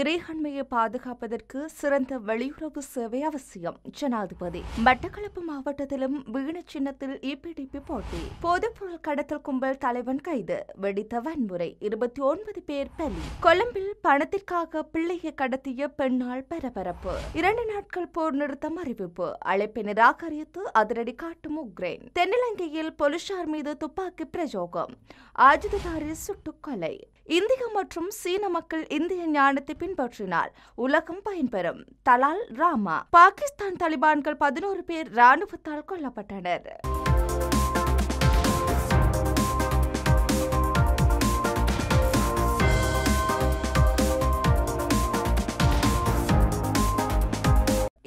இறைஹன்மையை பாதுகாப்பதற்கு சிறந்த வெளியுறவு சேவை அவசியம் ஜனாதிபதி மட்டக்களப்பு மாவட்டத்திலும் வீண சின்னத்தில் இபிடிபி e போட்டி பொதுப்பொருள் கடத்தல் கும்பல் தலைவன் கைது வெடித்த வன்முறை இருபத்தி ஒன்பது பேர் பலி கொழும்பில் பணத்திற்காக பிள்ளையை கடத்திய பெண்ணால் பரபரப்பு இரண்டு நாட்கள் போர் நிறுத்தம் அறிவிப்பு அழைப்பை நிராகரித்து அதிரடி காட்டும் உக்ரைன் தென்னிலங்கையில் போலீசார் மீது துப்பாக்கி பிரயோகம் ஆயுததாரி சுட்டுக்கொலை இந்திய மற்றும் சீன மக்கள் இந்திய ஞானத்தை பின்பற்றினால் உலகம் பயன்பெறும் தலால் ராமா பாகிஸ்தான் தலிபான்கள் பதினோரு பேர் ராணுவத்தால் கொல்லப்பட்டனர்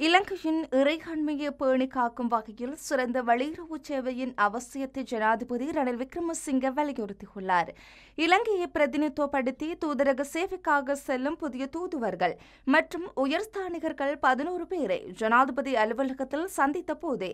இலங்கையின் இறைகண்மையை பேணி காக்கும் வகையில் சிறந்த வெளியுறவு சேவையின் அவசியத்தை ஜனாதிபதி ரணில் விக்ரமசிங்க வலியுறுத்தியுள்ளார் இலங்கையை பிரதிநிதித்துவப்படுத்தி தூதரக சேவைக்காக செல்லும் புதிய தூதுவர்கள் மற்றும் உயர்ஸ்தானிகர்கள் பதினோரு பேரை ஜனாதிபதி அலுவலகத்தில் சந்தித்த போதே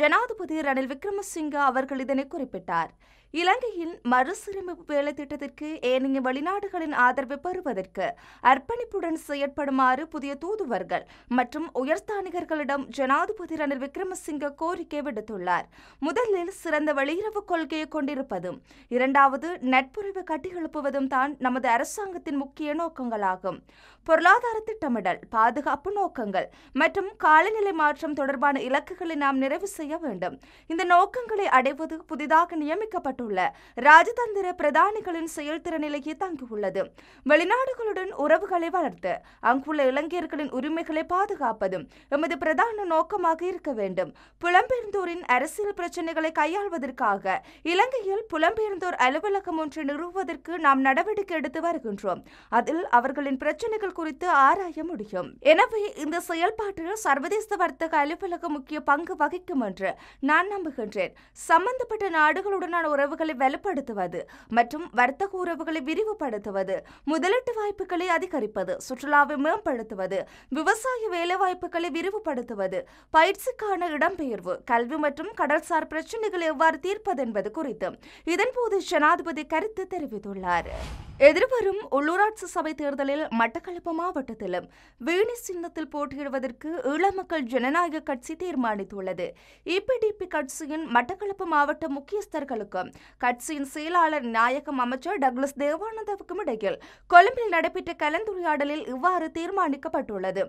ஜனாதிபதி ரணில் விக்ரமசிங்க அவர்கள் இதனை குறிப்பிட்டார் இலங்கையின் மறுசீரமைப்பு வேலை திட்டத்திற்கு ஏனைய வெளிநாடுகளின் ஆதரவு பெறுவதற்கு அர்ப்பணிப்புடன் செயற்படுமாறு புதிய தூதுவர்கள் மற்றும் உயர்ஸ்தானிகர்களிடம் ஜனாதிபதி ரணில் விக்ரமசிங்க கோரிக்கை விடுத்துள்ளார் முதலில் சிறந்த வெளியுறவு கொள்கையை கொண்டிருப்பதும் இரண்டாவது நட்புறவை கட்டியெழுப்புவதும் தான் நமது அரசாங்கத்தின் முக்கிய நோக்கங்களாகும் பொருளாதார திட்டமிடல் பாதுகாப்பு நோக்கங்கள் மற்றும் காலநிலை மாற்றம் தொடர்பான இலக்குகளை நாம் நிறைவு செய்ய வேண்டும் இந்த நோக்கங்களை அடைவது புதிதாக நியமிக்கப்பட்ட ஈடுபட்டுள்ள ராஜதந்திர பிரதானிகளின் செயல்திறனிலேயே தங்கியுள்ளது வெளிநாடுகளுடன் உறவுகளை வளர்த்து அங்குள்ள இளைஞர்களின் உரிமைகளை பாதுகாப்பதும் எமது பிரதான நோக்கமாக இருக்க வேண்டும் புலம்பெயர்ந்தோரின் அரசியல் பிரச்சினைகளை கையாள்வதற்காக இலங்கையில் புலம்பெயர்ந்தோர் அலுவலகம் ஒன்றை நிறுவுவதற்கு நாம் நடவடிக்கை எடுத்து வருகின்றோம் அதில் அவர்களின் பிரச்சனைகள் குறித்து ஆராய முடியும் எனவே இந்த செயல்பாட்டில் சர்வதேச வர்த்தக அலுவலகம் முக்கிய பங்கு வகிக்கும் என்று நான் நம்புகின்றேன் சம்பந்தப்பட்ட நாடுகளுடனான உறவு உறவுகளை வலுப்படுத்துவது மற்றும் வர்த்தக உறவுகளை விரிவுபடுத்துவது முதலீட்டு வாய்ப்புகளை அதிகரிப்பது சுற்றுலாவை மேம்படுத்துவது விவசாய வேலைவாய்ப்புகளை விரிவுபடுத்துவது பயிற்சிக்கான இடம்பெயர்வு கல்வி மற்றும் கடல்சார் பிரச்சினைகளை எவ்வாறு தீர்ப்பது என்பது குறித்து இதன்போது ஜனாதிபதி கருத்து தெரிவித்துள்ளார் எதிர்வரும் உள்ளூராட்சி சபை தேர்தலில் மட்டக்களப்பு மாவட்டத்திலும் வீணி சின்னத்தில் போட்டியிடுவதற்கு ஈழமக்கள் ஜனநாயக கட்சி தீர்மானித்துள்ளது இபிடிபி கட்சியின் மட்டக்களப்பு மாவட்ட முக்கியஸ்தர்களுக்கும் கட்சியின் செயலாளர் நாயகம் அமைச்சர் டக்ளஸ் தேவானந்தாவுக்கும் இடையில் கொழும்பில் நடைபெற்ற கலந்துரையாடலில் இவ்வாறு தீர்மானிக்கப்பட்டுள்ளது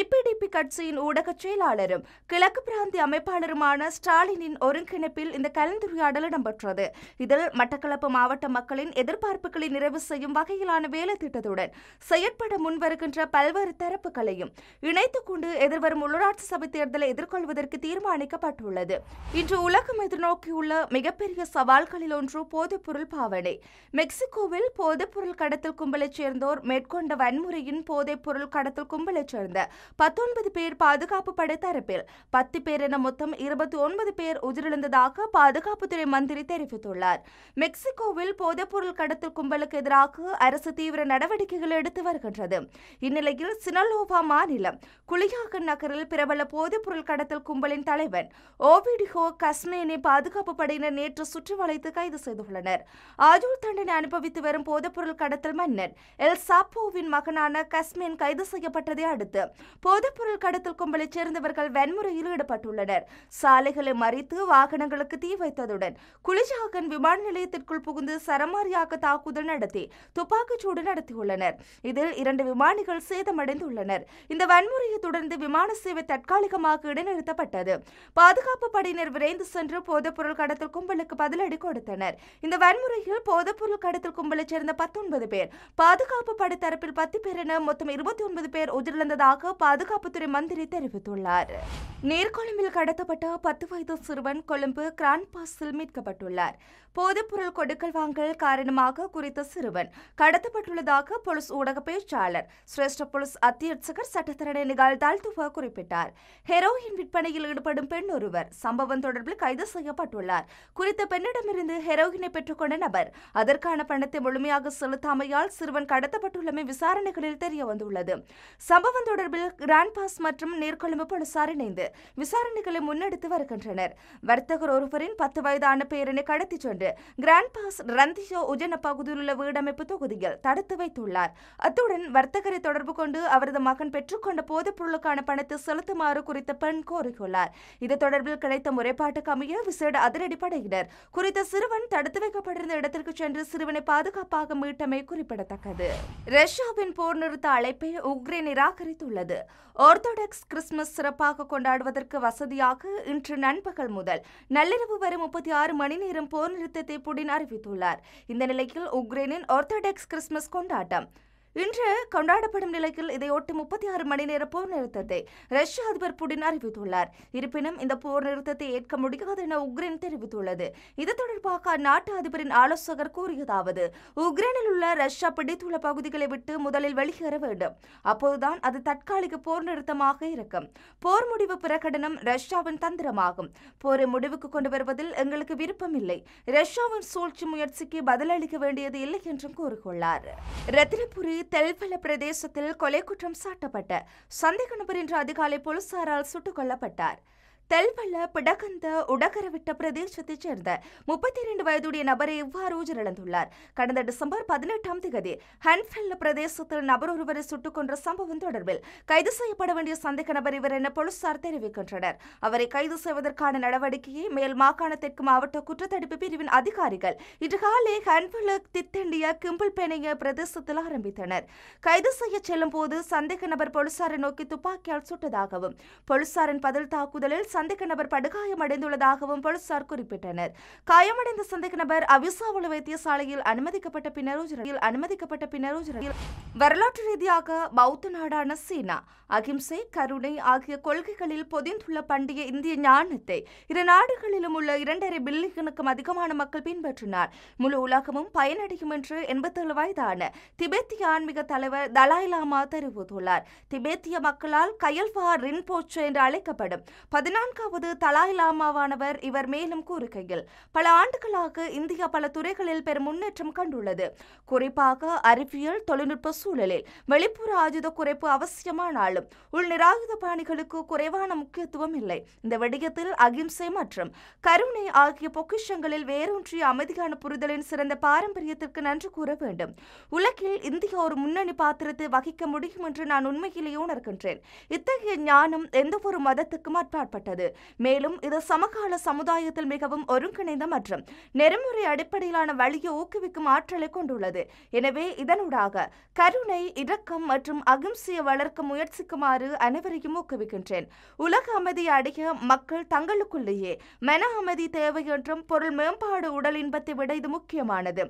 இபிடிபி e கட்சியின் ஊடக செயலாளரும் கிழக்கு பிராந்திய அமைப்பாளருமான ஸ்டாலினின் ஒருங்கிணைப்பில் இந்த கலந்துரையாடல் இடம்பெற்றது இதில் மட்டக்களப்பு மாவட்ட மக்களின் எதிர்பார்ப்புகளை நிறைவு செய்யும் வகையிலான வேலை திட்டத்துடன் செயற்பட முன்வருகின்ற பல்வேறு தரப்புகளையும் இணைத்துக் கொண்டு எதிர்வரும் உள்ளூராட்சி சபை தேர்தலை எதிர்கொள்வதற்கு தீர்மானிக்கப்பட்டுள்ளது இன்று உலகம் எதிர்நோக்கியுள்ள மிகப்பெரிய சவால்கள் குற்றங்களில் ஒன்று போதைப்பொருள் பாவனை மெக்சிகோவில் போதைப்பொருள் கடத்தல் கும்பலைச் சேர்ந்தோர் மேற்கொண்ட வன்முறையின் போதைப்பொருள் கடத்தல் கும்பலைச் சேர்ந்த பத்தொன்பது பேர் பாதுகாப்பு படை தரப்பில் பத்து பேர் என மொத்தம் இருபத்தி ஒன்பது பேர் உயிரிழந்ததாக பாதுகாப்புத்துறை மந்திரி தெரிவித்துள்ளார் மெக்சிகோவில் போதைப்பொருள் கடத்தல் கும்பலுக்கு எதிராக அரசு தீவிர நடவடிக்கைகள் எடுத்து வருகின்றது இந்நிலையில் சினலோவா மாநிலம் குளியாகன் நகரில் பிரபல போதைப்பொருள் கடத்தல் கும்பலின் தலைவன் ஓவிடிகோ கஸ்மேனை பாதுகாப்பு படையினர் நேற்று சுற்றி வளைத்து வைத்து கைது செய்துள்ளனர் ஆயுள் தண்டனை அனுபவித்து வரும் போதைப்பொருள் கடத்தல் மன்னன் எல் சாப்போவின் மகனான கஸ்மின் கைது செய்யப்பட்டதை அடுத்து போதைப்பொருள் கடத்தல் கும்பலைச் சேர்ந்தவர்கள் வன்முறையில் ஈடுபட்டுள்ளனர் சாலைகளை மறித்து வாகனங்களுக்கு தீ வைத்ததுடன் குளிஜாகன் விமான நிலையத்திற்குள் புகுந்து சரமாரியாக தாக்குதல் நடத்தி துப்பாக்கிச்சூடு நடத்தியுள்ளனர் இதில் இரண்டு விமானிகள் சேதமடைந்துள்ளனர் இந்த வன்முறையை தொடர்ந்து விமான சேவை தற்காலிகமாக இடைநிறுத்தப்பட்டது பாதுகாப்பு படையினர் விரைந்து சென்று போதைப்பொருள் கடத்தல் கும்பலுக்கு பதிலடி கொடுத்தனர் வெளிப்படுத்தனர் இந்த வன்முறையில் போதைப்பொருள் கடத்தல் கும்பலைச் சேர்ந்த பத்தொன்பது பேர் பாதுகாப்பு படை தரப்பில் பத்து பேர் என மொத்தம் இருபத்தி ஒன்பது பேர் உயிரிழந்ததாக பாதுகாப்புத்துறை மந்திரி தெரிவித்துள்ளார் நீர்கொழும்பில் கடத்தப்பட்ட பத்து வயது சிறுவன் கொழும்பு கிரான்பாஸில் மீட்கப்பட்டுள்ளார் போதைப்பொருள் கொடுக்கல் வாங்கல் காரணமாக குறித்த சிறுவன் கடத்தப்பட்டுள்ளதாக போலீஸ் ஊடக பேச்சாளர் சிரேஷ்ட போலீஸ் அத்தியட்சகர் சட்டத்தரணை நிகால் தாழ்த்துவா குறிப்பிட்டார் ஹெரோயின் விற்பனையில் ஈடுபடும் பெண் ஒருவர் சம்பவம் தொடர்பில் கைது செய்யப்பட்டுள்ளார் குறித்த பெண்ணிடம் இருந்து ஹெரோயினை பெற்றுக்கொண்ட நபர் அதற்கான பணத்தை முழுமையாக செலுத்தாமையால் சிறுவன் கடத்தப்பட்டுள்ளமை விசாரணைகளில் தெரிய வந்துள்ளது சம்பவம் தொடர்பில் கிராண்ட் பாஸ் மற்றும் நீர்கொழும்பு போலீசார் இணைந்து விசாரணைகளை முன்னெடுத்து வருகின்றனர் வர்த்தகர் ஒருவரின் பத்து வயதான பேரனை கடத்திச் சென்று கிராண்ட் பாஸ் ரந்தியோ உஜன பகுதியில் உள்ள வீடமைப்பு தொகுதியில் தடுத்து வைத்துள்ளார் அத்துடன் வர்த்தகரை தொடர்பு கொண்டு அவரது மகன் பெற்றுக்கொண்ட போதைப் பொருளுக்கான பணத்தை செலுத்துமாறு குறித்த பெண் கோரியுள்ளார் இது தொடர்பில் கிடைத்த முறைப்பாட்டுக்கு அமைய விசேட அதிரடிப்படையினர் குறித்த சிறுவன் தடுத்து வைக்கப்பட்டிருந்த இடத்திற்கு சென்று சிறுவனை பாதுகாப்பாக மீட்டமை குறிப்பிடத்தக்கது ரஷ்யாவின் போர் நிறுத்த அழைப்பை உக்ரைன் நிராகரித்துள்ளது ஆர்த்தோடாக்ஸ் கிறிஸ்துமஸ் சிறப்பாக கொண்டாடுவதற்கு வசதியாக இன்று நண்பகல் முதல் நள்ளிரவு வரை முப்பத்தி ஆறு மணி நேரம் போர் நிறுத்தத்தை புடின் அறிவித்துள்ளார் இந்த நிலையில் உக்ரைனின் ஆர்த்தோடாக்ஸ் கிறிஸ்துமஸ் கொண்டாட்டம் இன்று கொண்டாடப்படும் நிலையில் இதையொட்டி முப்பத்தி ஆறு மணி நேர போர் நிறுத்தத்தை ரஷ்ய அதிபர் புடின் அறிவித்துள்ளார் இருப்பினும் இந்த போர் நிறுத்தத்தை ஏற்க முடியாது என உக்ரைன் தெரிவித்துள்ளது இது தொடர்பாக அந்நாட்டு அதிபரின் ஆலோசகர் கூறியதாவது உக்ரைனில் உள்ள ரஷ்யா பிடித்துள்ள பகுதிகளை விட்டு முதலில் வெளியேற வேண்டும் அப்போதுதான் அது தற்காலிக போர் நிறுத்தமாக இருக்கும் போர் முடிவு பிரகடனம் ரஷ்யாவின் தந்திரமாகும் போரை முடிவுக்கு கொண்டு வருவதில் எங்களுக்கு விருப்பம் இல்லை ரஷ்யாவின் சூழ்ச்சி முயற்சிக்கு பதிலளிக்க வேண்டியது இல்லை என்றும் கூறியுள்ளார் ரத்னபுரி தெல்பல பிரதேசத்தில் கொலை குற்றம் சாட்டப்பட்ட சந்தேக நபர் இன்று அதிகாலை போலீசாரால் சுட்டுக் கொல்லப்பட்டார் தெல்வள்ள பிடகந்த உடகரவிட்ட பிரதேசத்தைச் சேர்ந்த முப்பத்தி இரண்டு வயதுடைய நபரை இவ்வாறு உயிரிழந்துள்ளார் கடந்த டிசம்பர் பதினெட்டாம் திகதி ஹன்ஃபெல்ல பிரதேசத்தில் நபர் ஒருவரை சுட்டுக் கொன்ற சம்பவம் தொடர்பில் கைது செய்யப்பட வேண்டிய சந்தேக நபர் இவர் என போலீசார் தெரிவிக்கின்றனர் அவரை கைது செய்வதற்கான நடவடிக்கையை மேல் மாகாண தெற்கு மாவட்ட குற்றத்தடுப்பு பிரிவின் அதிகாரிகள் இன்று காலை ஹன்ஃபெல்ல தித்தண்டிய கிம்பிள்பேனைய பிரதேசத்தில் ஆரம்பித்தனர் கைது செய்யச் செல்லும் போது சந்தேக நபர் போலீசாரை நோக்கி துப்பாக்கியால் சுட்டதாகவும் போலீசாரின் பதில் தாக்குதலில் சந்தேக நபர் படுகாயமடைந்துள்ளதாகவும் போலீசார் குறிப்பிட்டனர் காயமடைந்த சந்தேக நபர் அவிசாவளி வைத்தியசாலையில் அனுமதிக்கப்பட்ட பின்னர் அனுமதிக்கப்பட்ட பின்னர் வரலாற்று ரீதியாக பௌத்த நாடான சீனா அகிம்சை கருணை ஆகிய கொள்கைகளில் பொதிந்துள்ள பண்டைய இந்திய ஞானத்தை இரு நாடுகளிலும் உள்ள இரண்டரை பில்லியனுக்கும் அதிகமான மக்கள் பின்பற்றினார் முழு உலகமும் பயனடையும் என்று எண்பத்தேழு வயதான திபெத்திய ஆன்மீக தலைவர் தலாய் லாமா தெரிவித்துள்ளார் திபெத்திய மக்களால் ரின் ரின்போச்சோ என்று அழைக்கப்படும் பதினான்கு நான்காவது தலாய் லாமாவானவர் இவர் மேலும் கூறுகையில் பல ஆண்டுகளாக இந்தியா பல துறைகளில் பெரும் முன்னேற்றம் கண்டுள்ளது குறிப்பாக அறிவியல் தொழில்நுட்ப சூழலில் வெளிப்புற ஆயுத குறைப்பு அவசியமானாலும் உள்நிராயுத பாணிகளுக்கு குறைவான முக்கியத்துவம் இல்லை இந்த விடயத்தில் அகிம்சை மற்றும் கருணை ஆகிய பொக்கிஷங்களில் வேரூன்றிய அமைதியான புரிதலின் சிறந்த பாரம்பரியத்திற்கு நன்றி கூற வேண்டும் உலகில் இந்தியா ஒரு முன்னணி பாத்திரத்தை வகிக்க முடியும் என்று நான் உண்மையிலேயே உணர்கின்றேன் இத்தகைய ஞானம் எந்தவொரு மதத்துக்கும் அற்பாற்பட்டது வருகிறது மேலும் இது சமகால சமுதாயத்தில் மிகவும் ஒருங்கிணைந்த மற்றும் நெறிமுறை அடிப்படையிலான வழியை ஊக்குவிக்கும் ஆற்றலை கொண்டுள்ளது எனவே இதனூடாக கருணை இரக்கம் மற்றும் அகிம்சையை வளர்க்க முயற்சிக்குமாறு அனைவரையும் ஊக்குவிக்கின்றேன் உலக அமைதியை அடைய மக்கள் தங்களுக்குள்ளேயே மன அமைதி தேவை என்றும் பொருள் மேம்பாடு உடல் இன்பத்தை விட இது முக்கியமானது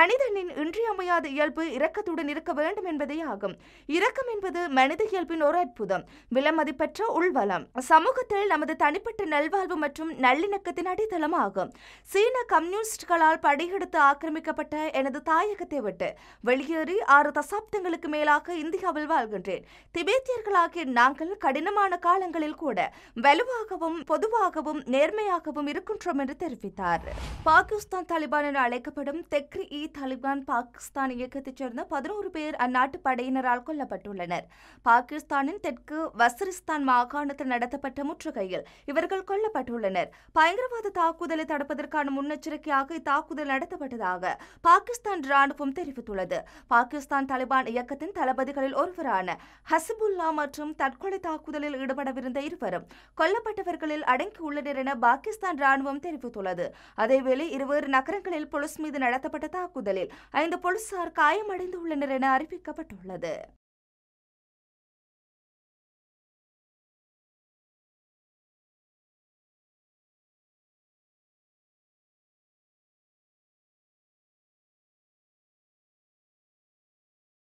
மனிதனின் இன்றியமையாத இயல்பு இரக்கத்துடன் இருக்க வேண்டும் என்பதே ஆகும் இரக்கம் என்பது மனித இயல்பின் ஒரு அற்புதம் விலமதிப்பற்ற உள்வளம் சமூகத்தில் நமது தமது தனிப்பட்ட நல்வாழ்வு மற்றும் நல்லிணக்கத்தின் அடித்தளமாகும் சீன கம்யூனிஸ்டுகளால் படையெடுத்து ஆக்கிரமிக்கப்பட்ட எனது தாயகத்தை விட்டு வெளியேறி ஆறு தசாப்தங்களுக்கு மேலாக இந்தியாவில் வாழ்கின்றேன் திபேத்தியர்களாகிய நாங்கள் கடினமான காலங்களில் கூட வலுவாகவும் பொதுவாகவும் நேர்மையாகவும் இருக்கின்றோம் என்று தெரிவித்தார் பாகிஸ்தான் தாலிபான் என அழைக்கப்படும் தெக்ரி இ தாலிபான் பாகிஸ்தான் இயக்கத்தைச் சேர்ந்த பதினோரு பேர் அந்நாட்டு படையினரால் கொல்லப்பட்டுள்ளனர் பாகிஸ்தானின் தெற்கு வசரிஸ்தான் மாகாணத்தில் நடத்தப்பட்ட முற்றுகையில் நிலையில் இவர்கள் கொல்லப்பட்டுள்ளனர் பயங்கரவாத தாக்குதலை தடுப்பதற்கான முன்னெச்சரிக்கையாக இத்தாக்குதல் நடத்தப்பட்டதாக பாகிஸ்தான் ராணுவம் தெரிவித்துள்ளது பாகிஸ்தான் தலிபான் இயக்கத்தின் தளபதிகளில் ஒருவரான ஹசிபுல்லா மற்றும் தற்கொலை தாக்குதலில் ஈடுபடவிருந்த இருவரும் கொல்லப்பட்டவர்களில் அடங்கியுள்ளனர் என பாகிஸ்தான் ராணுவம் தெரிவித்துள்ளது அதேவேளை இருவேறு நகரங்களில் பொலிஸ் மீது நடத்தப்பட்ட தாக்குதலில் ஐந்து போலீசார் காயமடைந்துள்ளனர் என அறிவிக்கப்பட்டுள்ளது